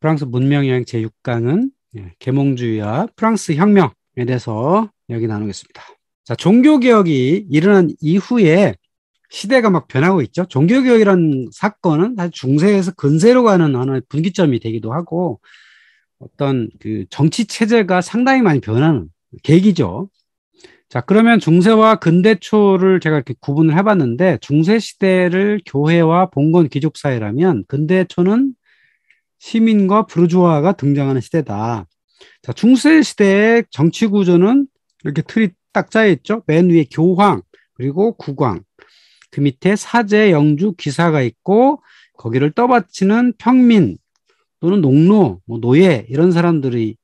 프랑스 문명여행 제6강은 예, 계몽주의와 프랑스 혁명에 대해서 이야기 나누겠습니다. 자, 종교개혁이 일어난 이후에 시대가 막 변하고 있죠. 종교개혁이라는 사건은 사실 중세에서 근세로 가는 하나의 분기점이 되기도 하고 어떤 그 정치 체제가 상당히 많이 변하는 계기죠. 자, 그러면 중세와 근대 초를 제가 이렇게 구분을 해봤는데, 중세 시대를 교회와 봉건 귀족 사회라면, 근대 초는 시민과 부르주아가 등장하는 시대다. 자, 중세 시대의 정치 구조는 이렇게 틀이 딱 짜여 있죠. 맨 위에 교황, 그리고 국왕, 그 밑에 사제, 영주, 기사가 있고 거기를 떠받치는 평민 또는 농로, 뭐 노예 이런 사람들이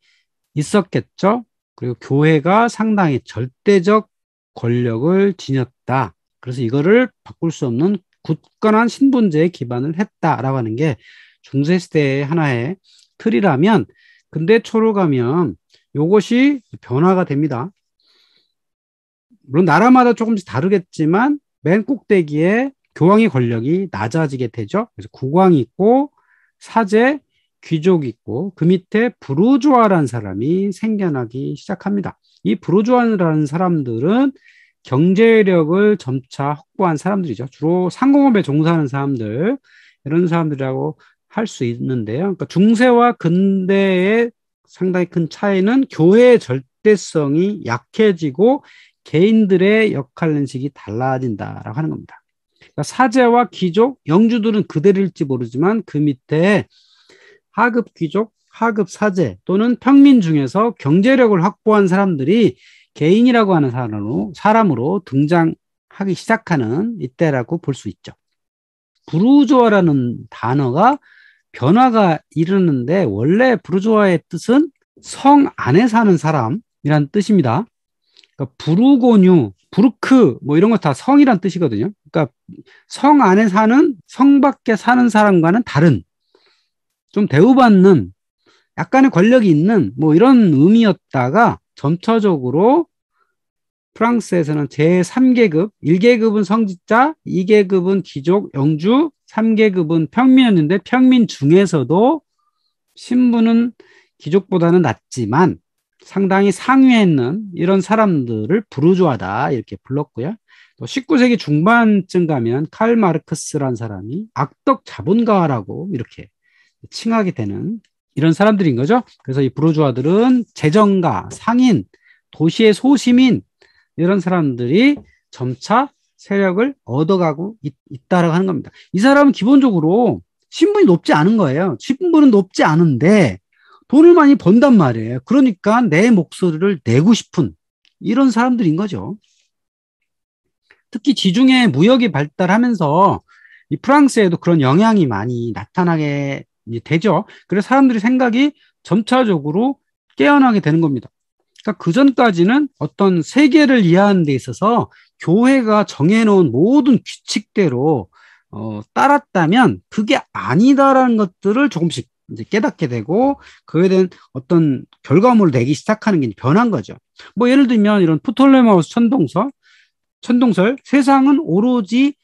있었겠죠. 그리고 교회가 상당히 절대적 권력을 지녔다. 그래서 이거를 바꿀 수 없는 굳건한 신분제에 기반을 했다라고 하는 게 중세 시대의 하나의 틀이라면 근대 초로 가면 요것이 변화가 됩니다. 물론 나라마다 조금씩 다르겠지만 맨 꼭대기에 교황의 권력이 낮아지게 되죠. 그래서 국왕이 있고 사제, 귀족이 있고 그 밑에 부르주아라는 사람이 생겨나기 시작합니다. 이 부르주아라는 사람들은 경제력을 점차 확보한 사람들이죠. 주로 상공업에 종사하는 사람들, 이런 사람들이라고 할수 있는데요. 그러니까 중세와 근대의 상당히 큰 차이는 교회의 절대성이 약해지고 개인들의 역할 인식이 달라진다라고 하는 겁니다. 그러니까 사제와 귀족, 영주들은 그대일지 모르지만 그 밑에 하급 귀족, 하급 사제 또는 평민 중에서 경제력을 확보한 사람들이 개인이라고 하는 사람으로, 사람으로 등장하기 시작하는 이때라고 볼 수 있죠. 부르조아라는 단어가 변화가 이르는데 원래 부르주아의 뜻은 성 안에 사는 사람이란 뜻입니다. 그러니까 부르고뉴, 부르크 뭐 이런 거 다 성이란 뜻이거든요. 그러니까 성 안에 사는 성 밖에 사는 사람과는 다른 좀 대우받는 약간의 권력이 있는 뭐 이런 의미였다가 점차적으로 프랑스에서는 제3계급, 1계급은 성직자, 2계급은 귀족, 영주, 3계급은 평민이었는데 평민 중에서도 신분은 귀족보다는 낮지만 상당히 상위에 있는 이런 사람들을 부르주아다 이렇게 불렀고요. 또 19세기 중반쯤 가면 칼 마르크스란 사람이 악덕 자본가라고 이렇게 칭하게 되는 이런 사람들인 거죠. 그래서 이 부르주아들은 재정가, 상인, 도시의 소시민 이런 사람들이 점차 세력을 얻어가고 있, 다라고 하는 겁니다. 이 사람은 기본적으로 신분이 높지 않은 거예요. 신분은 높지 않은데 돈을 많이 번단 말이에요. 그러니까 내 목소리를 내고 싶은 이런 사람들인 거죠. 특히 지중해 무역이 발달하면서 이 프랑스에도 그런 영향이 많이 나타나게 되죠. 그래서 사람들이 생각이 점차적으로 깨어나게 되는 겁니다. 그러니까 그 전까지는 어떤 세계를 이해하는 데 있어서 교회가 정해놓은 모든 규칙대로 어, 따랐다면 그게 아니다라는 것들을 조금씩 이제 깨닫게 되고 그에 대한 어떤 결과물을 내기 시작하는 게 변한 거죠. 뭐 예를 들면 이런 포톨레마우스 천동설, 천동설 세상은 오로지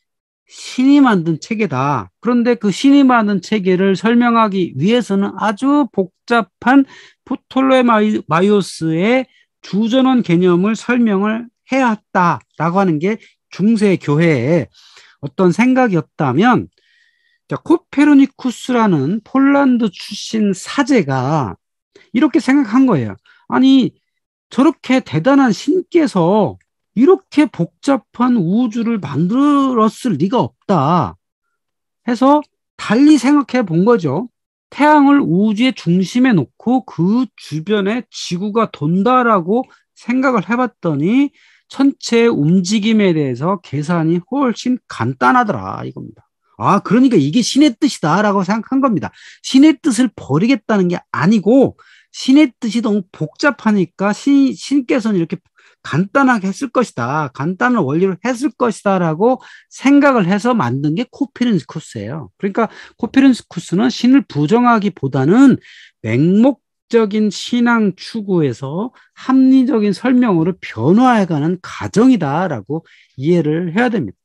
신이 만든 체계다. 그런데 그 신이 만든 체계를 설명하기 위해서는 아주 복잡한 포톨레마이오스의 주전원 개념을 설명을 해왔다라고 하는 게 중세 교회의 어떤 생각이었다면 코페르니쿠스라는 폴란드 출신 사제가 이렇게 생각한 거예요. 아니 저렇게 대단한 신께서 이렇게 복잡한 우주를 만들었을 리가 없다 해서 달리 생각해 본 거죠. 태양을 우주의 중심에 놓고 그 주변에 지구가 돈다라고 생각을 해봤더니 천체 움직임에 대해서 계산이 훨씬 간단하더라 이겁니다. 아, 그러니까 이게 신의 뜻이다라고 생각한 겁니다. 신의 뜻을 버리겠다는 게 아니고 신의 뜻이 너무 복잡하니까 신, 신께서는 이렇게 간단하게 했을 것이다. 간단한 원리로 했을 것이다라고 생각을 해서 만든 게 코페르니쿠스예요. 그러니까 코페르니쿠스는 신을 부정하기보다는 맹목 원적인 신앙 추구에서 합리적인 설명으로 변화해가는 과정이다라고 이해를 해야 됩니다.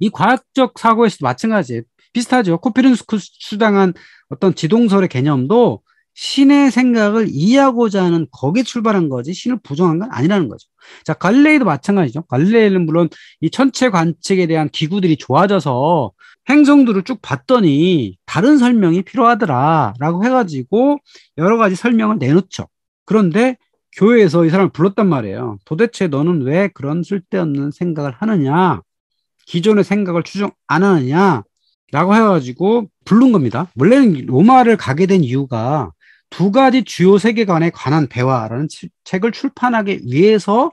이 과학적 사고에서도 마찬가지 비슷하죠. 코페르니쿠스 주장한 어떤 지동설의 개념도 신의 생각을 이해하고자 하는 거기에 출발한 거지 신을 부정한 건 아니라는 거죠. 자, 갈레이도 마찬가지죠. 갈레이는 물론 이 천체 관측에 대한 기구들이 좋아져서 행성들을쭉 봤더니 다른 설명이 필요하더라라고 해가지고 여러 가지 설명을 내놓죠. 그런데 교회에서 이 사람을 불렀단 말이에요. 도대체 너는 왜 그런 쓸데없는 생각을 하느냐? 기존의 생각을 추정 안 하느냐? 라고 해가지고 부른 겁니다. 원래는 로마를 가게 된 이유가 두 가지 주요 세계관에 관한 대화라는 책을 출판하기 위해서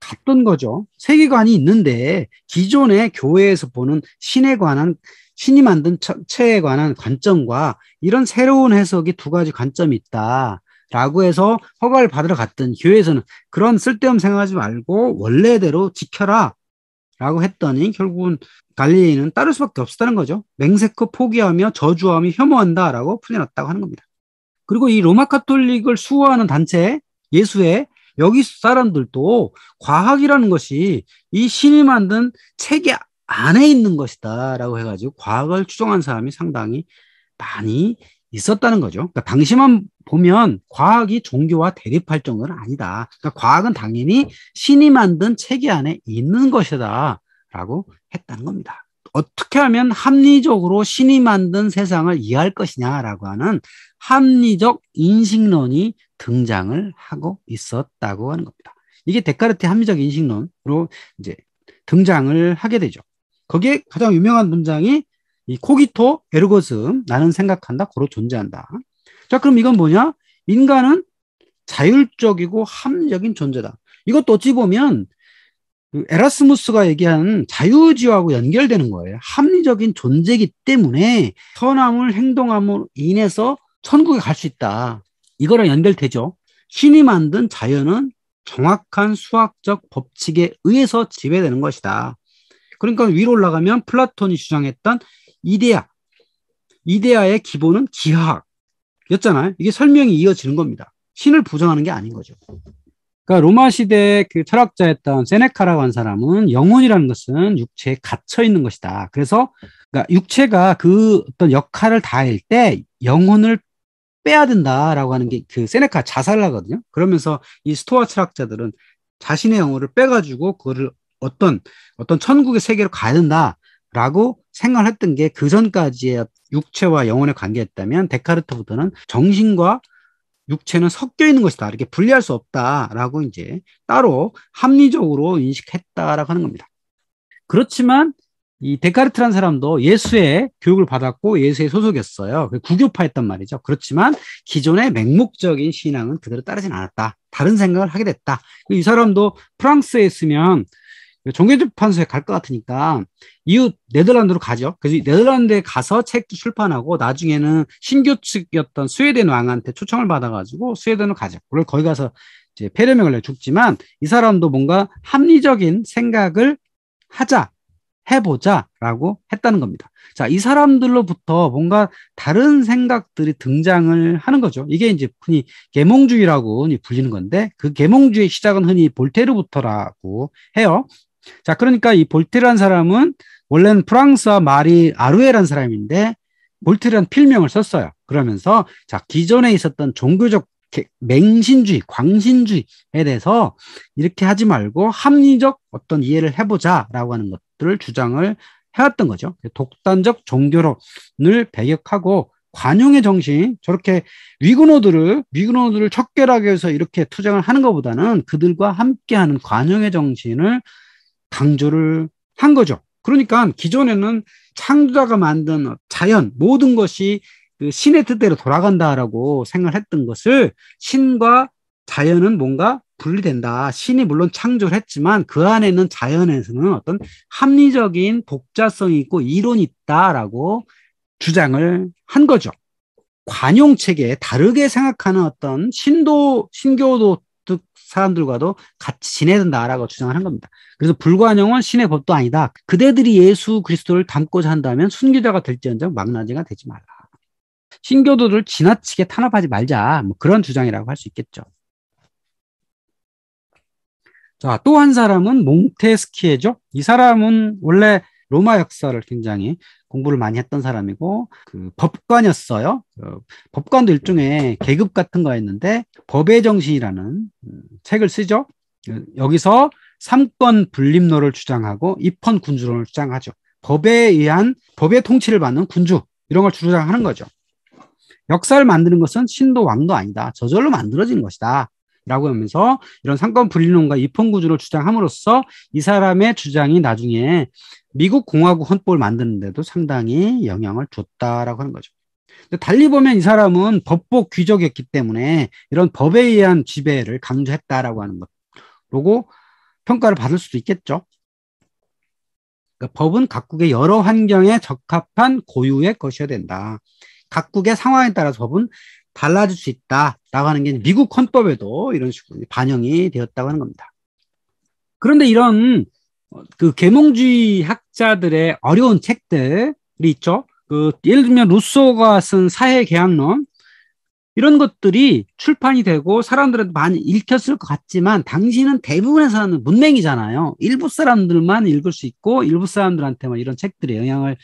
갔던 거죠. 세계관이 있는데 기존의 교회에서 보는 신에 관한 신이 만든 체에 관한 관점과 이런 새로운 해석이 두 가지 관점이 있다. 라고 해서 허가를 받으러 갔던 교회에서는 그런 쓸데없는 생각하지 말고 원래대로 지켜라. 라고 했더니 결국은 갈릴리는 따를 수밖에 없었다는 거죠. 맹세코 포기하며 저주함이 혐오한다. 라고 풀려났다고 하는 겁니다. 그리고 이 로마 카톨릭을 수호하는 단체 예수의 여기 사람들도 과학이라는 것이 이 신이 만든 체계 안에 있는 것이다라고 해가지고 과학을 추종한 사람이 상당히 많이 있었다는 거죠. 그러니까 당시만 보면 과학이 종교와 대립할 정도는 아니다. 그러니까 과학은 당연히 신이 만든 체계 안에 있는 것이다라고 했다는 겁니다. 어떻게 하면 합리적으로 신이 만든 세상을 이해할 것이냐라고 하는 합리적 인식론이 등장을 하고 있었다고 하는 겁니다. 이게 데카르트 합리적 인식론으로 이제 등장을 하게 되죠. 거기에 가장 유명한 문장이 이 코기토 에르고슴 나는 생각한다 고로 존재한다. 자 그럼 이건 뭐냐? 인간은 자율적이고 합리적인 존재다. 이것도 어찌 보면 그 에라스무스가 얘기한 자유지화하고 연결되는 거예요. 합리적인 존재이기 때문에 선함을 행동함으로 인해서 천국에 갈 수 있다. 이거랑 연결되죠. 신이 만든 자연은 정확한 수학적 법칙에 의해서 지배되는 것이다. 그러니까 위로 올라가면 플라톤이 주장했던 이데아, 이데아의 기본은 기하학이었잖아요. 이게 설명이 이어지는 겁니다. 신을 부정하는 게 아닌 거죠. 그러니까 로마 시대 그 철학자였던 세네카라고 한 사람은 영혼이라는 것은 육체에 갇혀 있는 것이다. 그래서 그러니까 육체가 그 어떤 역할을 다할 때 영혼을 빼야 된다라고 하는 게 그 세네카 자살라거든요. 그러면서 이 스토아 철학자들은 자신의 영어를 빼가지고 그거를 어떤 어떤 천국의 세계로 가야 된다라고 생각을 했던 게 그 전까지의 육체와 영혼의 관계였다면 데카르트부터는 정신과 육체는 섞여 있는 것이다. 이렇게 분리할 수 없다라고 이제 따로 합리적으로 인식했다라고 하는 겁니다. 그렇지만 이 데카르트란 사람도 예수의 교육을 받았고 예수의 소속이었어요. 구교파였단 말이죠. 그렇지만 기존의 맹목적인 신앙은 그대로 따르진 않았다. 다른 생각을 하게 됐다. 이 사람도 프랑스에 있으면 종교적 판소에 갈 것 같으니까 이웃 네덜란드로 가죠. 그래서 네덜란드에 가서 책도 출판하고 나중에는 신교 측이었던 스웨덴 왕한테 초청을 받아가지고 스웨덴으로 가죠. 그걸 거기 가서 이제 폐렴에 걸려 죽지만 이 사람도 뭔가 합리적인 생각을 하자 해보자라고 했다는 겁니다. 자, 이 사람들로부터 뭔가 다른 생각들이 등장을 하는 거죠. 이게 이제 흔히 계몽주의라고 불리는 건데 그 계몽주의 시작은 흔히 볼테르부터라고 해요. 자, 그러니까 이 볼테르란 사람은 원래는 프랑스와 마리 아루에란 사람인데 볼테르란 필명을 썼어요. 그러면서 자, 기존에 있었던 종교적 맹신주의, 광신주의에 대해서 이렇게 하지 말고 합리적 어떤 이해를 해보자라고 하는 것. 것들을 주장을 해왔던 거죠. 독단적 종교론을 배격하고 관용의 정신, 저렇게 위그노들을, 위그노들을 척결하게해서 이렇게 투쟁을 하는 것보다는 그들과 함께하는 관용의 정신을 강조를 한 거죠. 그러니까 기존에는 창조자가 만든 자연, 모든 것이 그 신의 뜻대로 돌아간다라고 생각을 했던 것을 신과 자연은 뭔가 분리된다. 신이 물론 창조를 했지만 그 안에는 자연에서는 어떤 합리적인 복자성이 있고 이론이 있다라고 주장을 한 거죠. 관용 체계에 다르게 생각하는 어떤 신도 신교도 사람들과도 같이 지내야 된다라고 주장을 한 겁니다. 그래서 불관용은 신의 법도 아니다. 그대들이 예수 그리스도를 담고자 한다면 순교자가 될지언정 망나지가 되지 말라. 신교도를 지나치게 탄압하지 말자. 뭐 그런 주장이라고 할 수 있겠죠. 자, 또 한 사람은 몽테스키에죠. 이 사람은 원래 로마 역사를 굉장히 공부를 많이 했던 사람이고 그 법관이었어요. 그 법관도 일종의 계급 같은 거였는데 법의 정신이라는 음, 책을 쓰죠. 어, 여기서 삼권 분립론을 주장하고 입헌 군주론을 주장하죠. 법에 의한 법의 통치를 받는 군주 이런 걸 주장하는 거죠. 역사를 만드는 것은 신도 왕도 아니다. 저절로 만들어진 것이다. 라고 하면서 이런 상권 분리론과 입헌 구조를 주장함으로써 이 사람의 주장이 나중에 미국 공화국 헌법을 만드는데도 상당히 영향을 줬다라고 하는 거죠. 근데 달리 보면 이 사람은 법복 귀족이었기 때문에 이런 법에 의한 지배를 강조했다라고 하는 것그리고 평가를 받을 수도 있겠죠. 그러니까 법은 각국의 여러 환경에 적합한 고유의 것이어야 된다. 각국의 상황에 따라서 법은 달라질 수 있다라고 하는 게 미국 헌법에도 이런 식으로 반영이 되었다고 하는 겁니다. 그런데 이런 어, 그 계몽주의 학자들의 어려운 책들이 있죠. 그 예를 들면 루소가 쓴 사회 계약론 이런 것들이 출판이 되고 사람들한테 많이 읽혔을 것 같지만 당시는 대부분의 사람은 문맹이잖아요. 일부 사람들만 읽을 수 있고 일부 사람들한테만 이런 책들의 영향을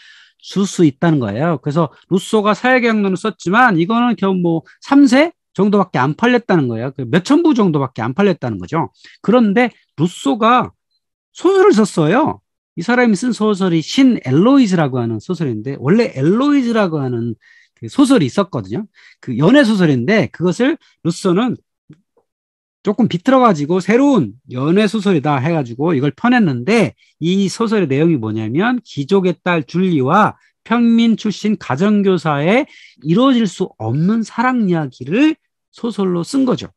쓸수 있다는 거예요. 그래서 루소가 사회경약론을 썼지만 이거는 겨우 뭐 3세 정도밖에 안 팔렸다는 거예요. 그 몇천 부 정도밖에 안 팔렸다는 거죠. 그런데 루소가 소설을 썼어요. 이 사람이 쓴 소설이 신 엘로이즈라고 하는 소설인데 원래 엘로이즈라고 하는 그 소설이 있었거든요. 그 연애 소설인데 그것을 루소는 조금 비틀어가지고 새로운 연애 소설이다 해가지고 이걸 펴냈는데 이 소설의 내용이 뭐냐면 기족의 딸 줄리와 평민 출신 가정교사의 이루어질 수 없는 사랑 이야기를 소설로 쓴 거죠.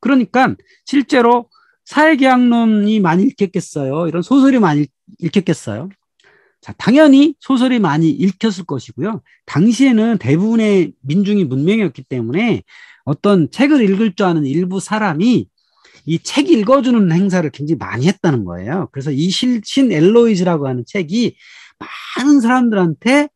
그러니까 실제로 사회계약론이 많이 읽혔겠어요. 이런 소설이 많이 읽혔겠어요. 자, 당연히 소설이 많이 읽혔을 것이고요. 당시에는 대부분의 민중이 문명이었기 때문에 어떤 책을 읽을 줄 아는 일부 사람이 이책 읽어주는 행사를 굉장히 많이 했다는 거예요. 그래서 이 실신 엘로이즈라고 하는 책이 많은 사람들한테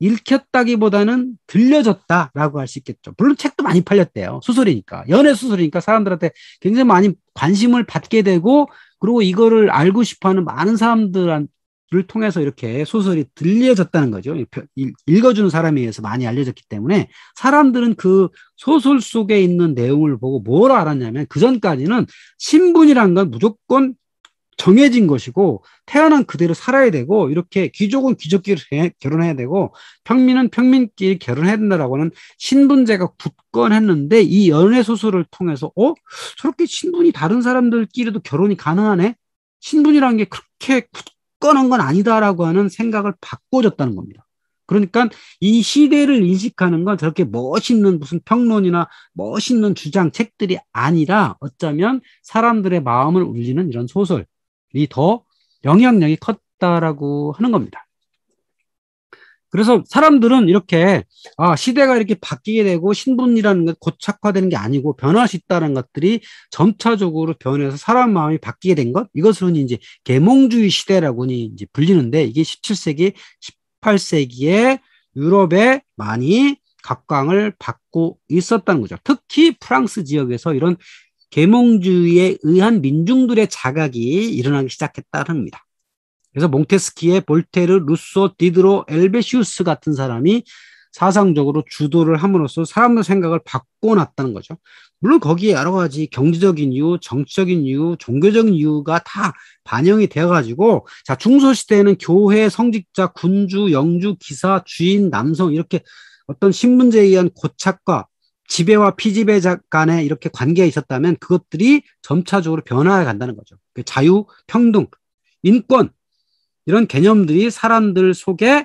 읽혔다기보다는 들려졌다라고 할 수 있겠죠. 물론 책도 많이 팔렸대요. 소설이니까. 연애 소설이니까 사람들한테 굉장히 많이 관심을 받게 되고 그리고 이거를 알고 싶어 하는 많은 사람들한 를 통해서 이렇게 소설이 들려졌다는 거죠. 읽어주는 사람에 의해서 많이 알려졌기 때문에 사람들은 그 소설 속에 있는 내용을 보고 뭘 알았냐면 그 전까지는 신분이란 건 무조건 정해진 것이고 태어난 그대로 살아야 되고 이렇게 귀족은 귀족끼리 결혼해야 되고 평민은 평민끼리 결혼해야 된다라고 하는 신분제가 굳건했는데 이 연애 소설을 통해서 어 저렇게 신분이 다른 사람들끼리도 결혼이 가능하네 신분이라는 게 그렇게 굳 꺼놓은 건 아니다라고 하는 생각을 바꿔줬다는 겁니다. 그러니까 이 시대를 인식하는 건 저렇게 멋있는 무슨 평론이나 멋있는 주장 책들이 아니라 어쩌면 사람들의 마음을 울리는 이런 소설이 더 영향력이 컸다라고 하는 겁니다. 그래서 사람들은 이렇게 아 시대가 이렇게 바뀌게 되고 신분이라는 것 고착화되는 게 아니고 변할 수 있다는 것들이 점차적으로 변해서 사람 마음이 바뀌게 된 것 이것은 이제 계몽주의 시대라고 이제 불리는데 이게 17세기 18세기에 유럽에 많이 각광을 받고 있었다는 거죠. 특히 프랑스 지역에서 이런 계몽주의에 의한 민중들의 자각이 일어나기 시작했다 합니다. 그래서 몽테스키의 볼테르, 루소, 디드로, 엘베시우스 같은 사람이 사상적으로 주도를 함으로써 사람의 생각을 바꿔놨다는 거죠. 물론 거기에 여러 가지 경제적인 이유, 정치적인 이유, 종교적인 이유가 다 반영이 되어가지고, 자, 중소시대에는 교회, 성직자, 군주, 영주, 기사, 주인, 남성, 이렇게 어떤 신분제에 의한 고착과 지배와 피지배자 간에 이렇게 관계가 있었다면 그것들이 점차적으로 변화해 간다는 거죠. 그 자유, 평등, 인권, 이런 개념들이 사람들 속에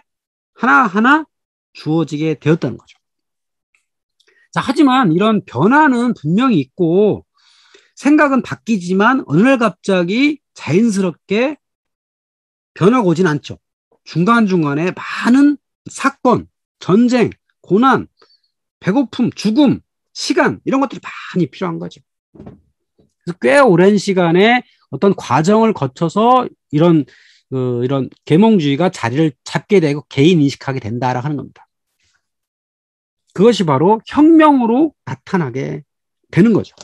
하나하나 주어지게 되었다는 거죠. 자, 하지만 이런 변화는 분명히 있고 생각은 바뀌지만 어느 날 갑자기 자연스럽게 변화가 오진 않죠. 중간중간에 많은 사건, 전쟁, 고난, 배고픔, 죽음, 시간 이런 것들이 많이 필요한 거죠. 그래서 꽤 오랜 시간에 어떤 과정을 거쳐서 이런 그 이런 계몽주의가 자리를 잡게 되고 개인 인식하게 된다라고 하는 겁니다. 그것이 바로 혁명으로 나타나게 되는 거죠.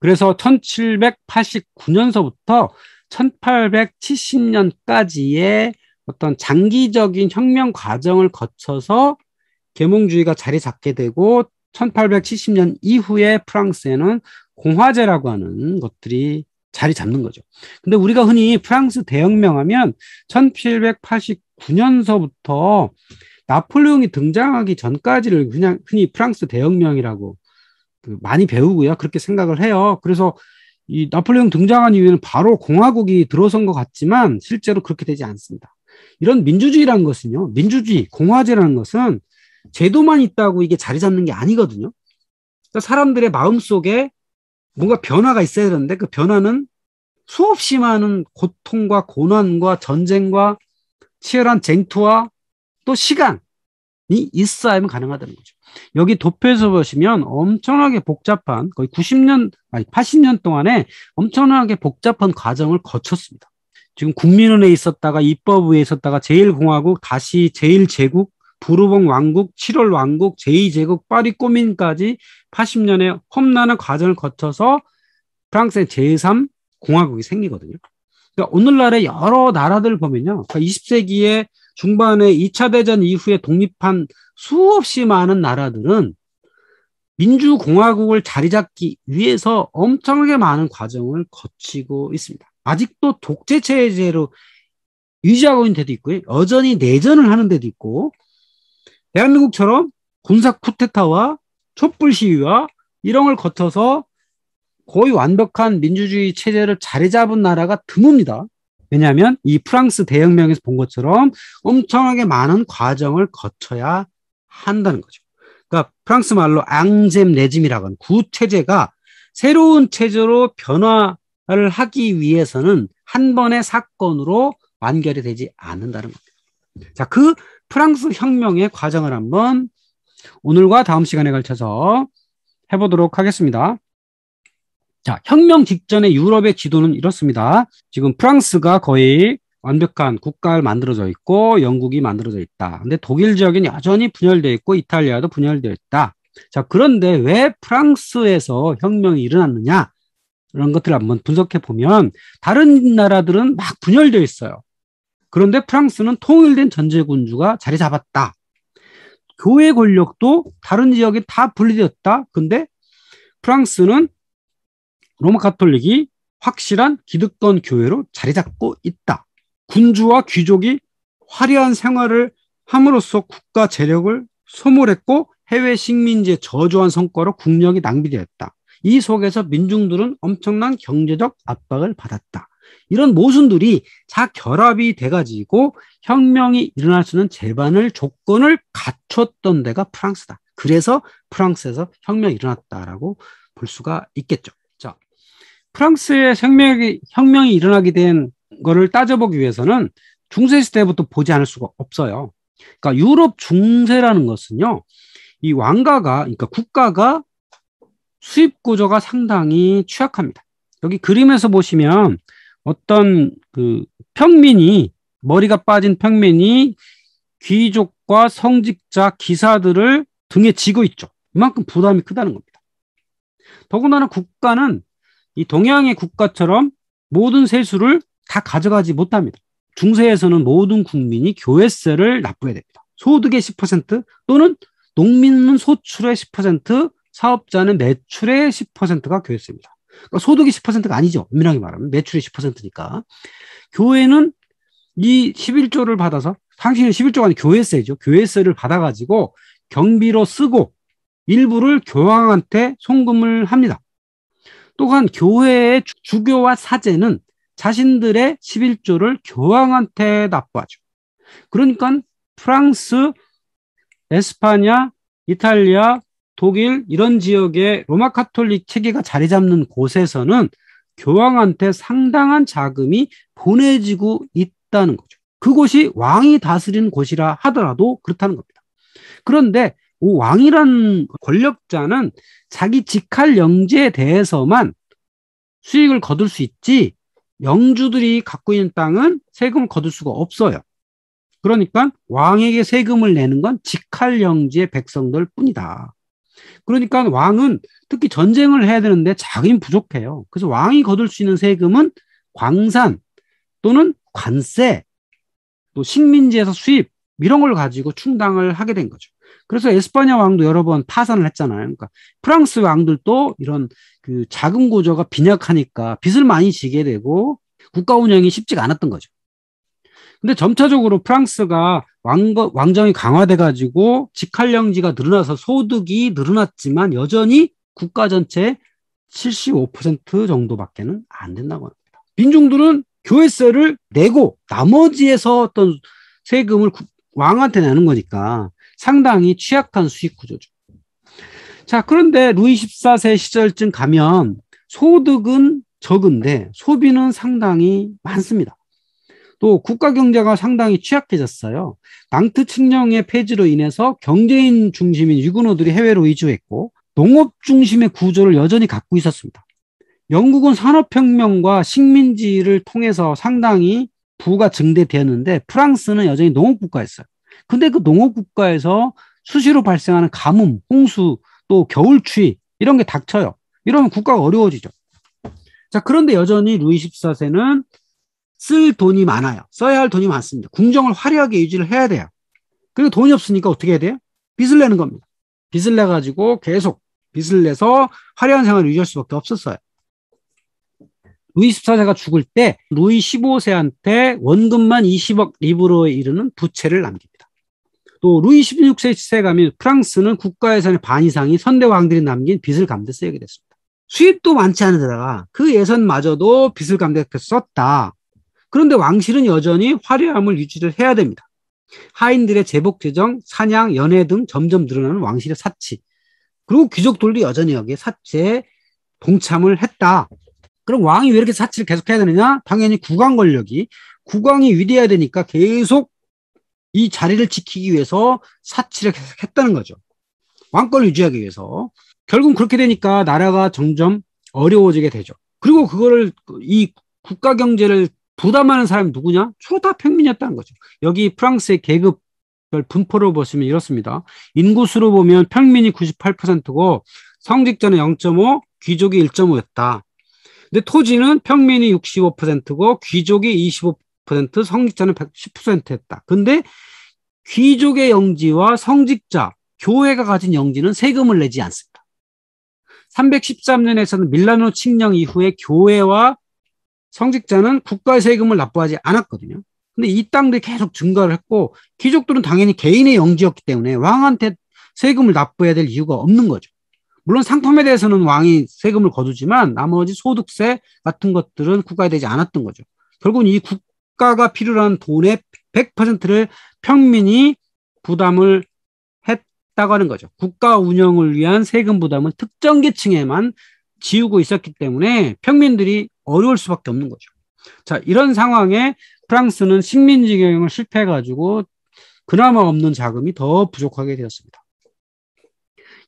그래서 1789년서부터 1870년까지의 어떤 장기적인 혁명 과정을 거쳐서 계몽주의가 자리 잡게 되고 1870년 이후에 프랑스에는 공화제라고 하는 것들이 자리 잡는 거죠. 근데 우리가 흔히 프랑스 대혁명 하면 1789년서부터 나폴레옹이 등장하기 전까지를 그냥 흔히 프랑스 대혁명이라고 그 많이 배우고요. 그렇게 생각을 해요. 그래서 이 나폴레옹 등장한 이후에는 바로 공화국이 들어선 것 같지만 실제로 그렇게 되지 않습니다. 이런 민주주의라는 것은요. 민주주의, 공화제라는 것은 제도만 있다고 이게 자리 잡는 게 아니거든요. 그러니까 사람들의 마음속에 뭔가 변화가 있어야 되는데 그 변화는 수없이 많은 고통과 고난과 전쟁과 치열한 쟁투와 또 시간이 있어야만 가능하다는 거죠. 여기 도표에서 보시면 엄청나게 복잡한 거의 90년 아니 80년 동안에 엄청나게 복잡한 과정을 거쳤습니다. 지금 국민은에 있었다가 입법부에 있었다가 제일공화국 다시 제일제국 부르봉 왕국, 7월 왕국, 제2제국, 파리 꼬민까지 80년의 험난한 과정을 거쳐서 프랑스의 제3 공화국이 생기거든요. 그러니까 오늘날의 여러 나라들 보면요. 그러니까 2 0세기에 중반에 2차 대전 이후에 독립한 수없이 많은 나라들은 민주공화국을 자리 잡기 위해서 엄청나게 많은 과정을 거치고 있습니다. 아직도 독재체제로 유지하고 있는 데도 있고, 요 여전히 내전을 하는 데도 있고, 대한민국처럼 군사 쿠데타와 촛불 시위와 이런 걸 거쳐서 거의 완벽한 민주주의 체제를 자리 잡은 나라가 드뭅니다. 왜냐하면 이 프랑스 대혁명에서 본 것처럼 엄청나게 많은 과정을 거쳐야 한다는 거죠. 그러니까 프랑스 말로 앙잼 레짐이라고 하는 구체제가 새로운 체제로 변화를 하기 위해서는 한 번의 사건으로 완결이 되지 않는다는 겁니다. 자, 그 프랑스 혁명의 과정을 한번 오늘과 다음 시간에 걸쳐서 해보도록 하겠습니다. 자, 혁명 직전의 유럽의 지도는 이렇습니다. 지금 프랑스가 거의 완벽한 국가를 만들어져 있고 영국이 만들어져 있다. 근데 독일 지역은 여전히 분열되어 있고 이탈리아도 분열되어 있다. 자, 그런데 왜 프랑스에서 혁명이 일어났느냐? 이런 것들을 한번 분석해 보면 다른 나라들은 막 분열되어 있어요. 그런데 프랑스는 통일된 전제군주가 자리 잡았다. 교회 권력도 다른 지역에 다 분리되었다. 근데 프랑스는 로마 가톨릭이 확실한 기득권 교회로 자리 잡고 있다. 군주와 귀족이 화려한 생활을 함으로써 국가 재력을 소몰했고 해외 식민지의 저조한 성과로 국력이 낭비되었다. 이 속에서 민중들은 엄청난 경제적 압박을 받았다. 이런 모순들이 자 결합이 돼가지고 혁명이 일어날 수 있는 제반을 조건을 갖췄던 데가 프랑스다. 그래서 프랑스에서 혁명이 일어났다라고 볼 수가 있겠죠. 자, 프랑스의 혁명이, 혁명이 일어나게 된 거를 따져보기 위해서는 중세 시대부터 보지 않을 수가 없어요. 그러니까 유럽 중세라는 것은요, 이 왕가가, 그러니까 국가가 수입 구조가 상당히 취약합니다. 여기 그림에서 보시면 어떤 그 평민이 머리가 빠진 평민이 귀족과 성직자 기사들을 등에 지고 있죠. 이만큼 부담이 크다는 겁니다. 더군다나 국가는 이 동양의 국가처럼 모든 세수를 다 가져가지 못합니다. 중세에서는 모든 국민이 교회세를 납부해야 됩니다. 소득의 10% 또는 농민은 소출의 10%, 사업자는 매출의 10%가 교회세입니다. 그러니까 소득이 10%가 아니죠. 엄밀하게 말하면 매출이 10%니까 교회는 이 11조를 받아서 당신은 11조가 아니라 교회세죠. 교회세를 받아가지고 경비로 쓰고 일부를 교황한테 송금을 합니다. 또한 교회의 주교와 사제는 자신들의 11조를 교황한테 납부하죠. 그러니까 프랑스, 에스파냐, 이탈리아, 독일 이런 지역에 로마 카톨릭 체계가 자리 잡는 곳에서는 교황한테 상당한 자금이 보내지고 있다는 거죠. 그곳이 왕이 다스리는 곳이라 하더라도 그렇다는 겁니다. 그런데 왕이란 권력자는 자기 직할 영지에 대해서만 수익을 거둘 수 있지 영주들이 갖고 있는 땅은 세금을 거둘 수가 없어요. 그러니까 왕에게 세금을 내는 건 직할 영지의 백성들 뿐이다. 그러니까 왕은 특히 전쟁을 해야 되는데 자금이 부족해요. 그래서 왕이 거둘 수 있는 세금은 광산 또는 관세, 또 식민지에서 수입 이런 걸 가지고 충당을 하게 된 거죠. 그래서 에스파냐 왕도 여러 번 파산을 했잖아요. 그러니까 프랑스 왕들도 이런 그 자금 구조가 빈약하니까 빚을 많이 지게 되고 국가 운영이 쉽지가 않았던 거죠. 근데 점차적으로 프랑스가 왕, 왕정이 강화돼가지고 직할령지가 늘어나서 소득이 늘어났지만 여전히 국가 전체 75% 정도밖에는 안 된다고 합니다. 민중들은 교회세를 내고 나머지에서 어떤 세금을 국, 왕한테 내는 거니까 상당히 취약한 수익 구조죠. 자, 그런데 루이 14세 시절쯤 가면 소득은 적은데 소비는 상당히 많습니다. 또 국가 경제가 상당히 취약해졌어요. 낭트 측령의 폐지로 인해서 경제인 중심인 유근호들이 해외로 이주했고 농업 중심의 구조를 여전히 갖고 있었습니다. 영국은 산업혁명과 식민지를 통해서 상당히 부가 증대되었는데 프랑스는 여전히 농업국가였어요. 근데 그 농업국가에서 수시로 발생하는 가뭄, 홍수, 또 겨울추위 이런 게 닥쳐요. 이러면 국가가 어려워지죠. 자, 그런데 여전히 루이 14세는 쓸 돈이 많아요. 써야 할 돈이 많습니다. 궁정을 화려하게 유지를 해야 돼요. 그리고 돈이 없으니까 어떻게 해야 돼요? 빚을 내는 겁니다. 빚을 내가지고 계속 빚을 내서 화려한 생활을 유지할 수밖에 없었어요. 루이 14세가 죽을 때 루이 15세한테 원금만 20억 리브로에 이르는 부채를 남깁니다. 또 루이 16세에 시 가면 프랑스는 국가예산의 반 이상이 선대 왕들이 남긴 빚을 감대 쓰게 됐습니다. 수입도 많지 않은 데다가 그 예산마저도 빚을 감대해서 썼다. 그런데 왕실은 여전히 화려함을 유지를 해야 됩니다. 하인들의 제복 제정, 사냥, 연애 등 점점 늘어나는 왕실의 사치. 그리고 귀족들도 여전히 여기에 사치에 동참을 했다. 그럼 왕이 왜 이렇게 사치를 계속 해야 되느냐? 당연히 국왕 권력이 국왕이 위대해야 되니까 계속 이 자리를 지키기 위해서 사치를 계속 했다는 거죠. 왕권을 유지하기 위해서. 결국 그렇게 되니까 나라가 점점 어려워지게 되죠. 그리고 그거를 이 국가 경제를 부담하는 사람이 누구냐? 초다 평민이었다는 거죠. 여기 프랑스의 계급 별 분포로 보시면 이렇습니다. 인구수로 보면 평민이 98%고 성직자는 0.5, 귀족이 1.5였다. 근데 토지는 평민이 65%고 귀족이 25%, 성직자는 110%였다. 근데 귀족의 영지와 성직자, 교회가 가진 영지는 세금을 내지 않습니다. 313년에서는 밀라노 칙령 이후에 교회와 성직자는 국가의 세금을 납부하지 않았거든요. 근데 이 땅들이 계속 증가를 했고 귀족들은 당연히 개인의 영지였기 때문에 왕한테 세금을 납부해야 될 이유가 없는 거죠. 물론 상품에 대해서는 왕이 세금을 거두지만 나머지 소득세 같은 것들은 국가에 되지 않았던 거죠. 결국은 이 국가가 필요로 한 돈의 100%를 평민이 부담을 했다고 하는 거죠. 국가 운영을 위한 세금 부담은 특정 계층에만 지우고 있었기 때문에 평민들이 어려울 수밖에 없는 거죠. 자, 이런 상황에 프랑스는 식민지 경영을 실패해가지고 그나마 없는 자금이 더 부족하게 되었습니다.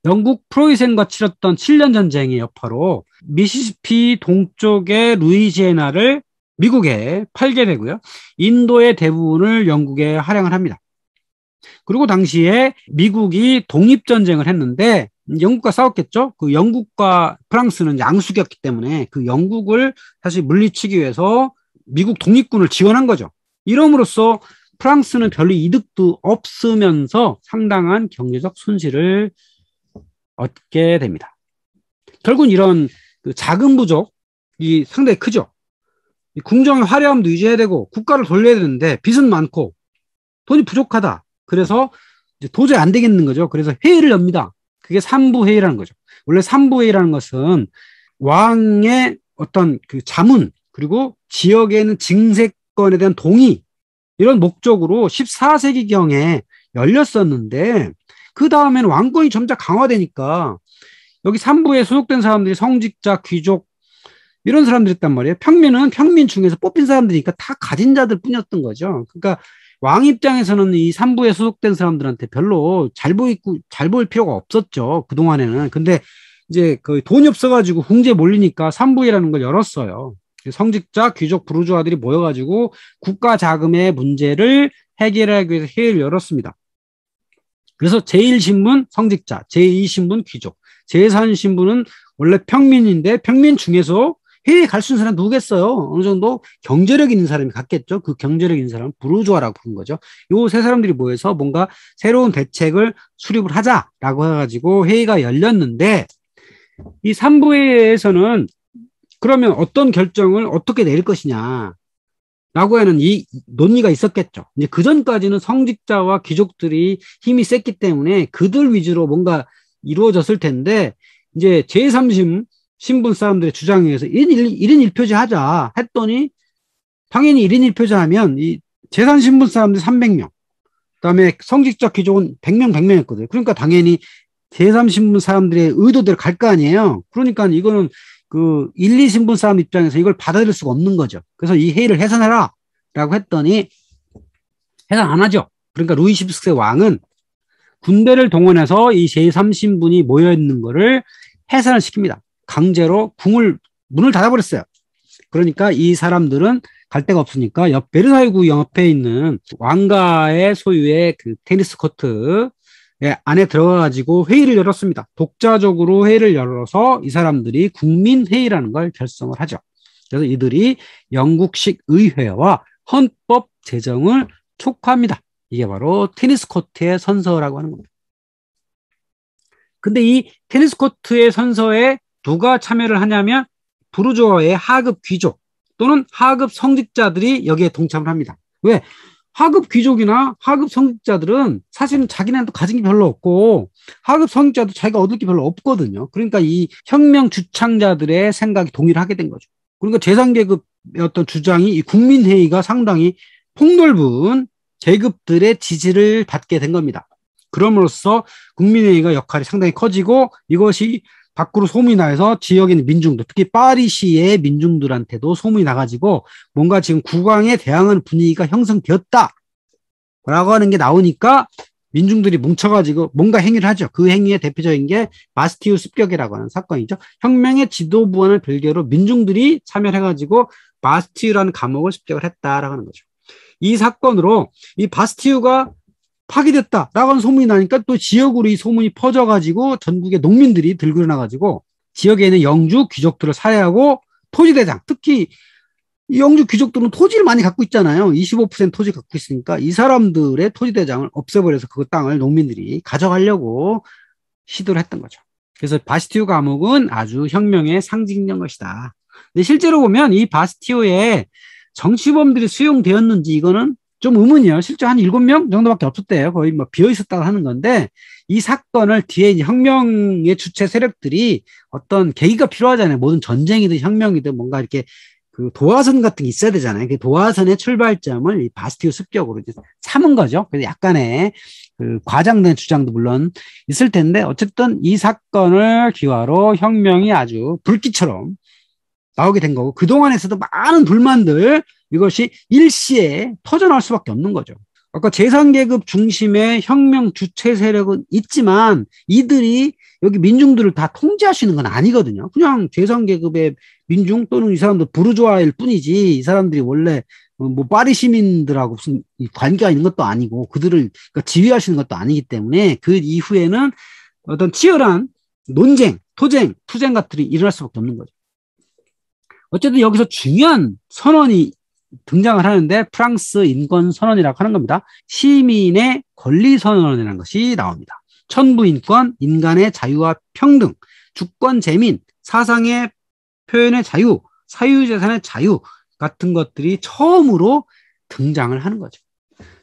영국 프로이센과 치렀던 7년 전쟁의 여파로 미시시피 동쪽의 루이지애나를 미국에 팔게 되고요. 인도의 대부분을 영국에 활용을 합니다. 그리고 당시에 미국이 독립전쟁을 했는데 영국과 싸웠겠죠. 그 영국과 프랑스는 양숙이었기 때문에 그 영국을 사실 물리치기 위해서 미국 독립군을 지원한 거죠. 이러므로써 프랑스는 별로 이득도 없으면서 상당한 경제적 손실을 얻게 됩니다. 결국은 이런 그 자금 부족이 상당히 크죠. 궁정의 화려함도 유지해야 되고 국가를 돌려야 되는데 빚은 많고 돈이 부족하다. 그래서 도저히 안 되겠는 거죠. 그래서 회의를 엽니다. 그게 삼부회의라는 거죠. 원래 삼부회의라는 것은 왕의 어떤 그 자문 그리고 지역에 있는 증세권에 대한 동의 이런 목적으로 14세기 경에 열렸었는데 그 다음에는 왕권이 점차 강화되니까 여기 삼부에 소속된 사람들이 성직자, 귀족 이런 사람들이 있단 말이에요. 평민은 평민 중에서 뽑힌 사람들이니까 다 가진 자들 뿐이었던 거죠. 그러니까 왕 입장에서는 이 삼부에 소속된 사람들한테 별로 잘 보이고 잘 보일 필요가 없었죠. 그동안에는. 근데 이제 그 돈이 없어가지고 궁제에 몰리니까 삼부이라는걸 열었어요. 성직자, 귀족, 부르주아들이 모여가지고 국가 자금의 문제를 해결하기 위해서 회의를 열었습니다. 그래서 제1신분 성직자, 제2신분 귀족, 제3신분은 원래 평민인데 평민 중에서 해외 갈수 있는 사람 누구겠어요? 어느 정도 경제력 있는 사람이 갔겠죠. 그 경제력 있는 사람은 부르주아라고 부른 거죠. 요 세 사람들이 모여서 뭔가 새로운 대책을 수립을 하자라고 해가지고 회의가 열렸는데 이 3부회에서는 그러면 어떤 결정을 어떻게 내릴 것이냐. 라고 하는 이 논의가 있었겠죠. 이제 그 전까지는 성직자와 귀족들이 힘이 셌기 때문에 그들 위주로 뭔가 이루어졌을 텐데, 이제 제3심 신분 사람들의 주장에 의해서 1인, 1인 1표제 하자 했더니 당연히 1인 1표제 하면 이 재산 신분 사람들 300명 그다음에 성직적 귀족은 100명 100명이었거든요. 그러니까 당연히 재산 신분 사람들의 의도대로 갈 거 아니에요. 그러니까 이거는 그 1, 2 신분 사람 입장에서 이걸 받아들일 수가 없는 거죠. 그래서 이 회의를 해산해라라고 했더니 해산 안 하죠. 그러니까 루이 십스세 왕은 군대를 동원해서 이 제3 신분이 모여 있는 거를 해산을 시킵니다. 강제로 궁을 문을 닫아버렸어요. 그러니까 이 사람들은 갈 데가 없으니까 옆 베르사유구 옆에 있는 왕가의 소유의 그 테니스 코트 안에 들어가 가지고 회의를 열었습니다. 독자적으로 회의를 열어서 이 사람들이 국민 회의라는 걸 결성을 하죠. 그래서 이들이 영국식 의회와 헌법 제정을 촉구합니다. 이게 바로 테니스 코트의 선서라고 하는 겁니다. 근데 이 테니스 코트의 선서에 누가 참여를 하냐면 부르주아의 하급 귀족 또는 하급 성직자들이 여기에 동참을 합니다. 왜? 하급 귀족이나 하급 성직자들은 사실은 자기네도 가진 게 별로 없고 하급 성직자도 자기가 얻을 게 별로 없거든요. 그러니까 이 혁명 주창자들의 생각이 동의를 하게 된 거죠. 그러니까 재산계급의 어떤 주장이 이 국민회의가 상당히 폭넓은 계급들의 지지를 받게 된 겁니다. 그럼으로써 국민회의가 역할이 상당히 커지고 이것이 밖으로 소문이 나서 지역에 있는 민중들, 특히 파리시의 민중들한테도 소문이 나가지고 뭔가 지금 국왕에 대항하는 분위기가 형성되었다. 라고 하는 게 나오니까 민중들이 뭉쳐가지고 뭔가 행위를 하죠. 그 행위의 대표적인 게 마스티우 습격이라고 하는 사건이죠. 혁명의 지도부원을 별개로 민중들이 참여해가지고 마스티우라는 감옥을 습격을 했다라고 하는 거죠. 이 사건으로 이 바스티우가 파기됐다라고 하는 소문이 나니까 또 지역으로 이 소문이 퍼져가지고 전국의 농민들이 들그러나가지고 지역에 있는 영주 귀족들을 사해하고 토지대장 특히 영주 귀족들은 토지를 많이 갖고 있잖아요. 25% 토지 갖고 있으니까 이 사람들의 토지대장을 없애버려서 그 땅을 농민들이 가져가려고 시도를 했던 거죠. 그래서 바스티오 감옥은 아주 혁명의 상징인 것이다. 근데 실제로 보면 이 바스티오에 정치범들이 수용되었는지 이거는 좀 의문이에요. 실제 한 일곱 명 정도밖에 없었대요. 거의 뭐 비어 있었다고 하는 건데 이 사건을 뒤에 이제 혁명의 주체 세력들이 어떤 계기가 필요하잖아요. 모든 전쟁이든 혁명이든 뭔가 이렇게 그 도화선 같은 게 있어야 되잖아요. 그 도화선의 출발점을 이 바스티오 습격으로 이제 삼은 거죠. 그래서 약간의 그 과장된 주장도 물론 있을 텐데 어쨌든 이 사건을 기화로 혁명이 아주 불기처럼 나오게 된 거고 그동안에서도 많은 불만들 이것이 일시에 터져나올 수밖에 없는 거죠. 아까 재산계급 중심의 혁명 주체 세력은 있지만 이들이 여기 민중들을 다통제하시는건 아니거든요. 그냥 재산계급의 민중 또는 이 사람들 부르주아일 뿐이지 이 사람들이 원래 어, 뭐 파리 시민들하고 무슨 관계가 있는 것도 아니고 그들을 그러니까 지휘하시는 것도 아니기 때문에 그 이후에는 어떤 치열한 논쟁, 토쟁, 투쟁 같은 일이 일어날 수밖에 없는 거죠. 어쨌든 여기서 중요한 선언이 등장을 하는데 프랑스 인권 선언이라고 하는 겁니다. 시민의 권리 선언이라는 것이 나옵니다. 천부 인권, 인간의 자유와 평등, 주권 재민, 사상의 표현의 자유, 사유재산의 자유 같은 것들이 처음으로 등장을 하는 거죠.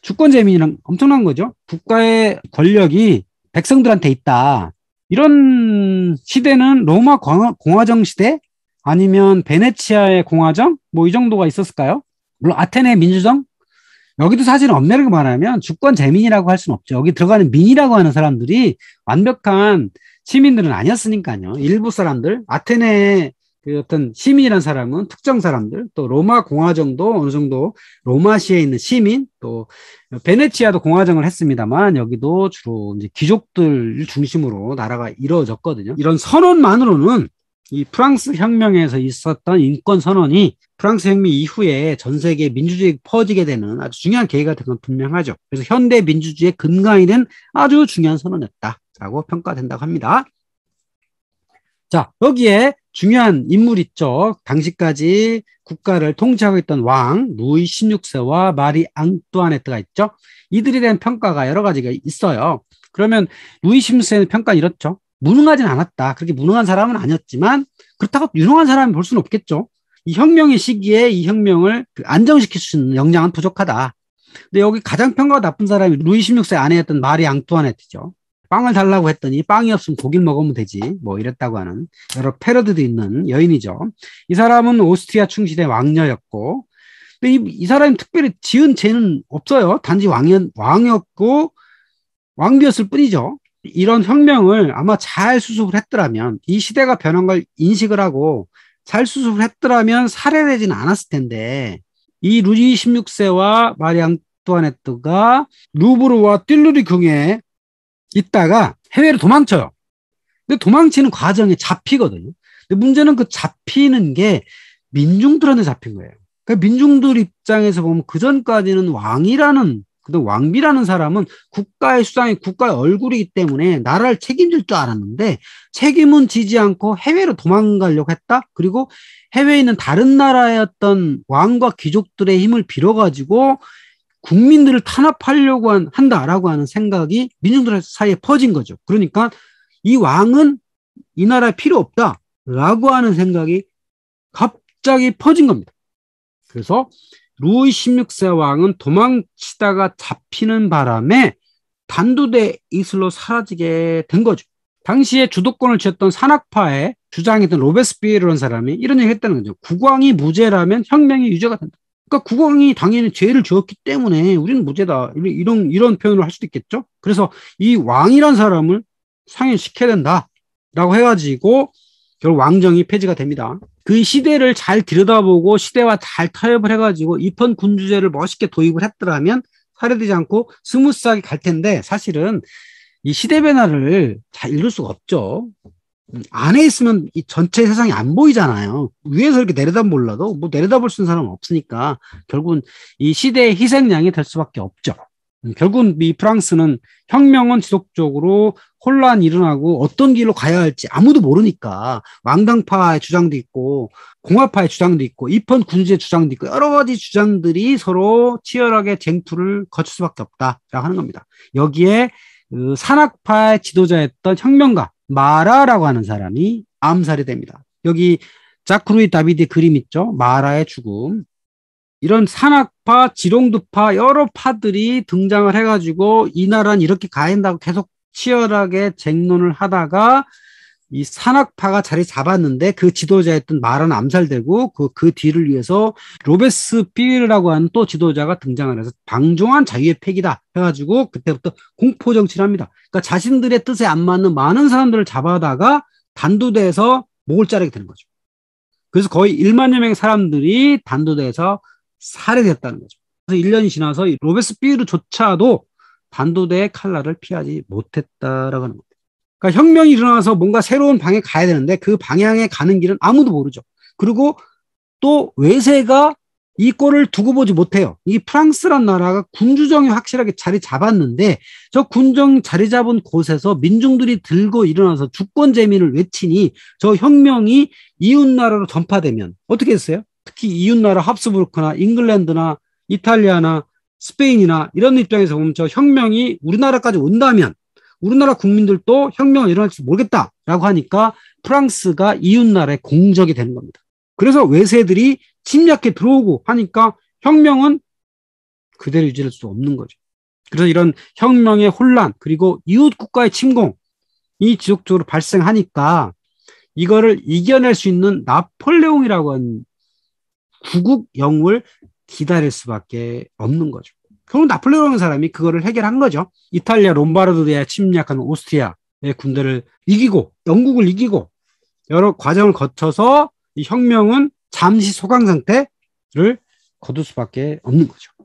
주권 재민이란 엄청난 거죠. 국가의 권력이 백성들한테 있다. 이런 시대는 로마 공화정 시대 아니면 베네치아의 공화정 뭐 이 정도가 있었을까요? 물론 아테네 민주정 여기도 사실 엄밀하게 말하면 주권 재민이라고 할 수는 없죠. 여기 들어가는 민이라고 하는 사람들이 완벽한 시민들은 아니었으니까요. 일부 사람들 아테네의 그 어떤 시민이란 사람은 특정 사람들, 또 로마 공화정도 어느 정도 로마시에 있는 시민, 또 베네치아도 공화정을 했습니다만 여기도 주로 이제 귀족들 중심으로 나라가 이루어졌거든요. 이런 선언만으로는 이 프랑스 혁명에서 있었던 인권 선언이 프랑스 혁명 이후에 전 세계 민주주의 퍼지게 되는 아주 중요한 계기가 된 건 분명하죠. 그래서 현대 민주주의의 근간이 된 아주 중요한 선언이었다라고 평가된다고 합니다. 자, 여기에 중요한 인물 있죠. 당시까지 국가를 통치하고 있던 왕, 루이 16세와 마리 앙뚜아네트가 있죠. 이들에 대한 평가가 여러 가지가 있어요. 그러면 루이 16세의 평가는 이렇죠. 무능하진 않았다. 그렇게 무능한 사람은 아니었지만 그렇다고 유능한 사람이 볼 수는 없겠죠. 이 혁명의 시기에 이 혁명을 그 안정시킬 수 있는 역량은 부족하다. 근데 여기 가장 평가가 나쁜 사람이 루이 16세 아내였던 마리 앙투아네트죠. 빵을 달라고 했더니 빵이 없으면 고기를 먹으면 되지 뭐 이랬다고 하는 여러 패러디도 있는 여인이죠. 이 사람은 오스트리아 충실의 왕녀였고 근데 이, 이 사람이 특별히 지은 죄는 없어요. 단지 왕이었, 왕이었고 왕비였을 뿐이죠. 이런 혁명을 아마 잘 수습을 했더라면 이 시대가 변한 걸 인식을 하고 잘 수습을 했더라면 살해되지는 않았을 텐데 이 루이 16세와 마리앙 뚜아네트가 루브르와 띨루리 궁에 있다가 해외로 도망쳐요. 근데 도망치는 과정에 잡히거든요. 근데 문제는 그 잡히는 게 민중들한테 잡힌 거예요. 그러니까 민중들 입장에서 보면 그 전까지는 왕이라는 근데 왕비라는 사람은 국가의 수장이 국가의 얼굴이기 때문에 나라를 책임질 줄 알았는데 책임은 지지 않고 해외로 도망가려고 했다. 그리고 해외에 있는 다른 나라의 어떤 왕과 귀족들의 힘을 빌어가지고 국민들을 탄압하려고 한, 한다라고 하는 생각이 민중들 사이에 퍼진 거죠. 그러니까 이 왕은 이 나라에 필요 없다라고 하는 생각이 갑자기 퍼진 겁니다. 그래서 루이 16세 왕은 도망치다가 잡히는 바람에 단두대 이슬로 사라지게 된 거죠. 당시에 주도권을 쥐었던 산악파의 주장이던 로베스피에르라는 사람이 이런 얘기 했다는 거죠. 국왕이 무죄라면 혁명이 유죄가 된다. 그러니까 국왕이 당연히 죄를 지었기 때문에 우리는 무죄다. 이런, 이런 표현을 할 수도 있겠죠. 그래서 이 왕이란 사람을 상해시켜야 된다. 라고 해가지고 결국 왕정이 폐지가 됩니다. 그 시대를 잘 들여다보고 시대와 잘 타협을 해가지고 입헌 군주제를 멋있게 도입을 했더라면 사려되지 않고 스무스하게 갈 텐데 사실은 이 시대 변화를 잘 읽을 수가 없죠. 음, 안에 있으면 이 전체 세상이 안 보이잖아요. 위에서 이렇게 내려다 몰라도 뭐 내려다 볼 수 있는 사람은 없으니까 결국은 이 시대의 희생양이 될 수밖에 없죠. 음, 결국은 이 프랑스는 혁명은 지속적으로 혼란이 일어나고 어떤 길로 가야 할지 아무도 모르니까 왕당파의 주장도 있고 공화파의 주장도 있고 입헌 군주의 주장도 있고 여러 가지 주장들이 서로 치열하게 쟁투를 거칠 수밖에 없다라고 하는 겁니다. 여기에 그 산악파의 지도자였던 혁명가 마라라고 하는 사람이 암살이 됩니다. 여기 자크루이 다비드 그림 있죠? 마라의 죽음. 이런 산악파, 지롱두파 여러 파들이 등장을 해가지고 이 나라는 이렇게 가야 한다고 계속 치열하게 쟁론을 하다가 이 산악파가 자리 잡았는데 그 지도자였던 마라는 암살되고 그, 그 뒤를 위해서 로베스 피르라고 하는 또 지도자가 등장을 해서 방종한 자유의 팩이다 해가지고 그때부터 공포 정치를 합니다. 그러니까 자신들의 뜻에 안 맞는 많은 사람들을 잡아다가 단두대에서 목을 자르게 되는 거죠. 그래서 거의 1만여 명의 사람들이 단두대에서 살해됐다는 거죠. 그래서 1년이 지나서 로베스피에르조차도 반도대의 칼날을 피하지 못했다라고 하는 겁니다. 그러니까 혁명이 일어나서 뭔가 새로운 방에 가야 되는데 그 방향에 가는 길은 아무도 모르죠. 그리고 또 외세가 이 꼴을 두고 보지 못해요. 이 프랑스란 나라가 군주정이 확실하게 자리 잡았는데 저 군정 자리 잡은 곳에서 민중들이 들고 일어나서 주권 재민을 외치니 저 혁명이 이웃 나라로 전파되면 어떻게 했어요? 특히 이웃나라 합스부르크나 잉글랜드나 이탈리아나 스페인이나 이런 입장에서 보면 저 혁명이 우리나라까지 온다면 우리나라 국민들도 혁명을 일어날지 모르겠다라고 하니까 프랑스가 이웃나라의 공적이 되는 겁니다. 그래서 외세들이 침략해 들어오고 하니까 혁명은 그대로 유지될수 없는 거죠. 그래서 이런 혁명의 혼란 그리고 이웃 국가의 침공이 지속적으로 발생하니까 이거를 이겨낼 수 있는 나폴레옹이라고 하는 구국 영웅을 기다릴 수밖에 없는 거죠. 결국 나폴레옹 사람이 그거를 해결한 거죠. 이탈리아 롬바르드에 침략한 오스트리아의 군대를 이기고 영국을 이기고 여러 과정을 거쳐서 이 혁명은 잠시 소강 상태를 거둘 수밖에 없는 거죠.